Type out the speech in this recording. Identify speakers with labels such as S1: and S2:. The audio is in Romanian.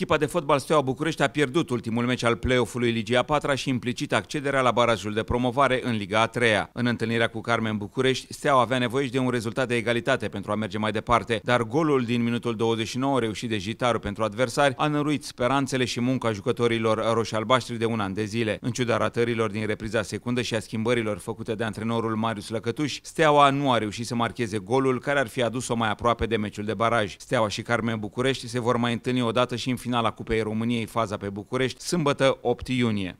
S1: Echipa de fotbal Steaua București a pierdut ultimul meci al play-off-ului a 4 și implicit accederea la barajul de promovare în Liga a 3 În întâlnirea cu Carmen București, Steaua avea nevoie de un rezultat de egalitate pentru a merge mai departe, dar golul din minutul 29 reușit de Jitaru pentru adversari a năruit speranțele și munca jucătorilor roșalbaștri de un an de zile. În ciuda ratărilor din repriza secundă și a schimbărilor făcute de antrenorul Marius Lăcătuș, Steaua nu a reușit să marcheze golul care ar fi adus-o mai aproape de meciul de baraj. Steaua și Carmen București se vor mai întâlni odată și în final finala Cupei României, faza pe București, sâmbătă 8 iunie.